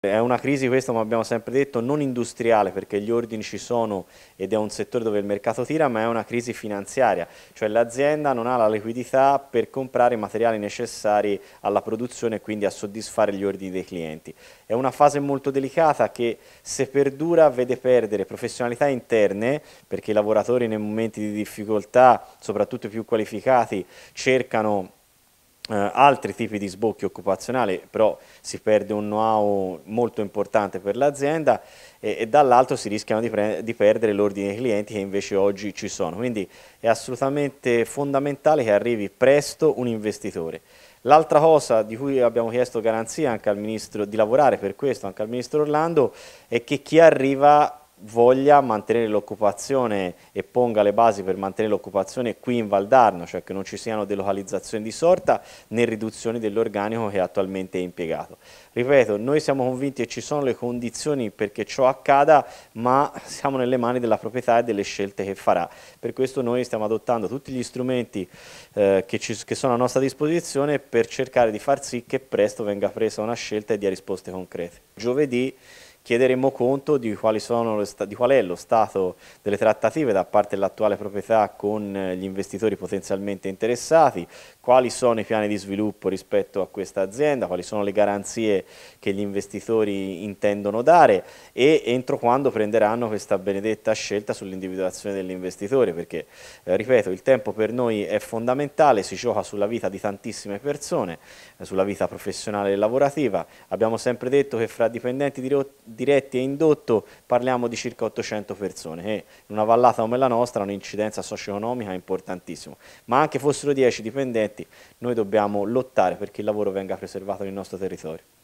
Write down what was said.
È una crisi questa, come abbiamo sempre detto, non industriale perché gli ordini ci sono ed è un settore dove il mercato tira, ma è una crisi finanziaria, cioè l'azienda non ha la liquidità per comprare i materiali necessari alla produzione e quindi a soddisfare gli ordini dei clienti. È una fase molto delicata che se perdura vede perdere professionalità interne perché i lavoratori nei momenti di difficoltà, soprattutto i più qualificati, cercano eh, altri tipi di sbocchi occupazionali, però si perde un know-how molto importante per l'azienda e, e dall'altro si rischiano di, di perdere l'ordine dei clienti che invece oggi ci sono. Quindi è assolutamente fondamentale che arrivi presto un investitore. L'altra cosa di cui abbiamo chiesto garanzia anche al Ministro di lavorare per questo, anche al Ministro Orlando, è che chi arriva voglia mantenere l'occupazione e ponga le basi per mantenere l'occupazione qui in Valdarno, cioè che non ci siano delocalizzazioni di sorta né riduzioni dell'organico che attualmente è impiegato. Ripeto, noi siamo convinti che ci sono le condizioni perché ciò accada, ma siamo nelle mani della proprietà e delle scelte che farà. Per questo noi stiamo adottando tutti gli strumenti eh, che, ci, che sono a nostra disposizione per cercare di far sì che presto venga presa una scelta e dia risposte concrete. Giovedì chiederemo conto di, sta, di, qual è lo stato delle trattative da parte dell'attuale proprietà con eh, gli investitori potenzialmente interessati, quali sono i piani di sviluppo rispetto a questa azienda, quali sono le garanzie che gli investitori intendono dare e entro quando prenderanno questa benedetta scelta sull'individuazione dell'investitore, perché eh, ripeto il tempo per noi è fondamentale, si gioca sulla vita di tantissime persone, eh, sulla vita professionale e lavorativa, abbiamo sempre detto che fra dipendenti di diretti e indotto parliamo di circa 800 persone che eh. in una vallata come la nostra ha un'incidenza socio-economica importantissima, ma anche fossero 10 dipendenti noi dobbiamo lottare perché il lavoro venga preservato nel nostro territorio.